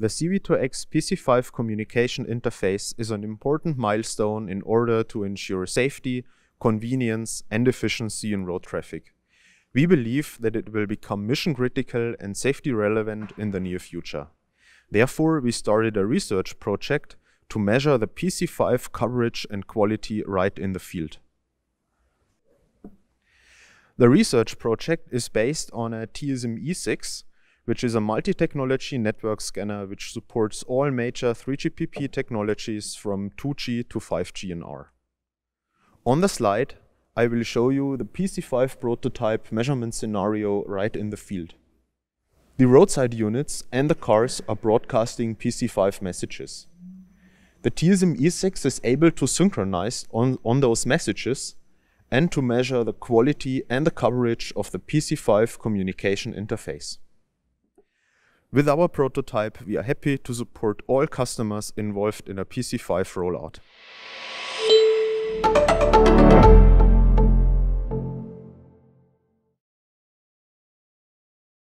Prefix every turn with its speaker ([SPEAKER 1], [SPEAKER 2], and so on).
[SPEAKER 1] The CV2X PC5 communication interface is an important milestone in order to ensure safety, convenience, and efficiency in road traffic. We believe that it will become mission critical and safety relevant in the near future. Therefore, we started a research project to measure the PC5 coverage and quality right in the field. The research project is based on a TSME6 which is a multi-technology network scanner which supports all major 3GPP technologies from 2G to 5G and R. On the slide, I will show you the PC5 prototype measurement scenario right in the field. The roadside units and the cars are broadcasting PC5 messages. The TSM E6 is able to synchronize on, on those messages and to measure the quality and the coverage of the PC5 communication interface. With our prototype, we are happy to support all customers involved in a PC5 rollout.